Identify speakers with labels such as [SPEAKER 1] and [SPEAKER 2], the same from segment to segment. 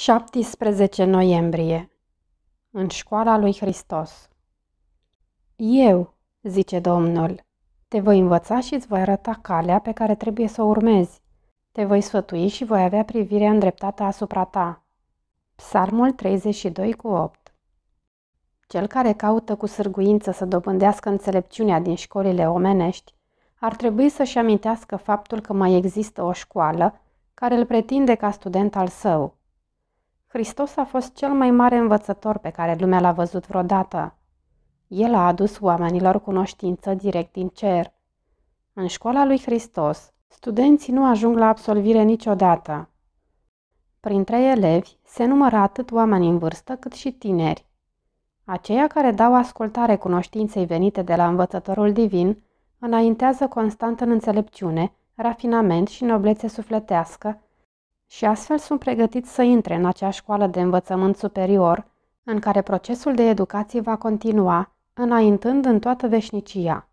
[SPEAKER 1] 17 noiembrie În școala lui Hristos Eu, zice Domnul, te voi învăța și îți voi arăta calea pe care trebuie să o urmezi. Te voi sfătui și voi avea privirea îndreptată asupra ta. Psalmul 32 cu 8 Cel care caută cu sârguință să dobândească înțelepciunea din școlile omenești, ar trebui să-și amintească faptul că mai există o școală care îl pretinde ca student al său – Hristos a fost cel mai mare învățător pe care lumea l-a văzut vreodată. El a adus oamenilor cunoștință direct din cer. În școala lui Hristos, studenții nu ajung la absolvire niciodată. Printre elevi se numără atât oameni în vârstă cât și tineri. Aceia care dau ascultare cunoștinței venite de la învățătorul divin înaintează constant în înțelepciune, rafinament și noblețe sufletească și astfel sunt pregătiți să intre în acea școală de învățământ superior în care procesul de educație va continua, înaintând în toată veșnicia.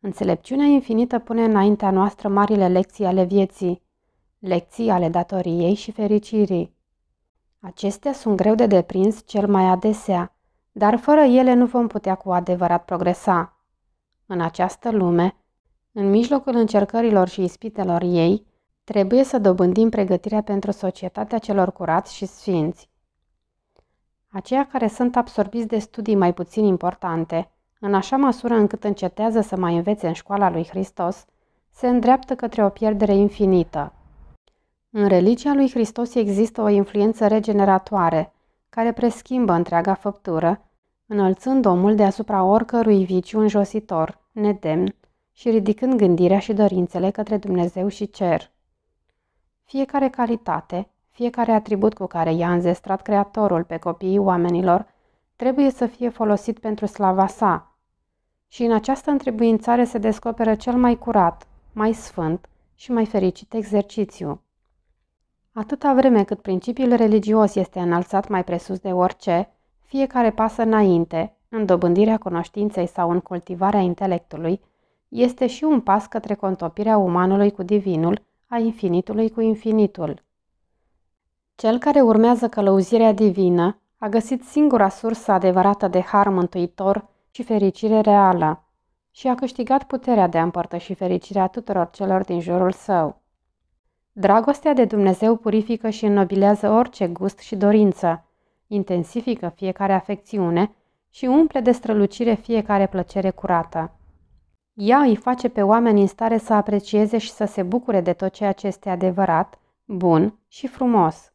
[SPEAKER 1] Înțelepciunea infinită pune înaintea noastră marile lecții ale vieții, lecții ale datoriei și fericirii. Acestea sunt greu de deprins cel mai adesea, dar fără ele nu vom putea cu adevărat progresa. În această lume, în mijlocul încercărilor și ispitelor ei, Trebuie să dobândim pregătirea pentru societatea celor curați și sfinți. Aceia care sunt absorbiți de studii mai puțin importante, în așa măsură încât încetează să mai învețe în școala lui Hristos, se îndreaptă către o pierdere infinită. În religia lui Hristos există o influență regeneratoare, care preschimbă întreaga făptură, înălțând omul deasupra oricărui viciu înjositor, nedemn și ridicând gândirea și dorințele către Dumnezeu și cer. Fiecare calitate, fiecare atribut cu care i-a înzestrat Creatorul pe copiii oamenilor, trebuie să fie folosit pentru slava sa. Și în această întrebuințare se descoperă cel mai curat, mai sfânt și mai fericit exercițiu. Atâta vreme cât principiul religios este înalțat mai presus de orice, fiecare pas înainte, în dobândirea cunoștinței sau în cultivarea intelectului, este și un pas către contopirea umanului cu divinul a infinitului cu infinitul. Cel care urmează călăuzirea divină a găsit singura sursă adevărată de har mântuitor și fericire reală și a câștigat puterea de a împărtăși fericirea tuturor celor din jurul său. Dragostea de Dumnezeu purifică și înnobilează orice gust și dorință, intensifică fiecare afecțiune și umple de strălucire fiecare plăcere curată. Ea îi face pe oameni în stare să aprecieze și să se bucure de tot ceea ce este adevărat, bun și frumos.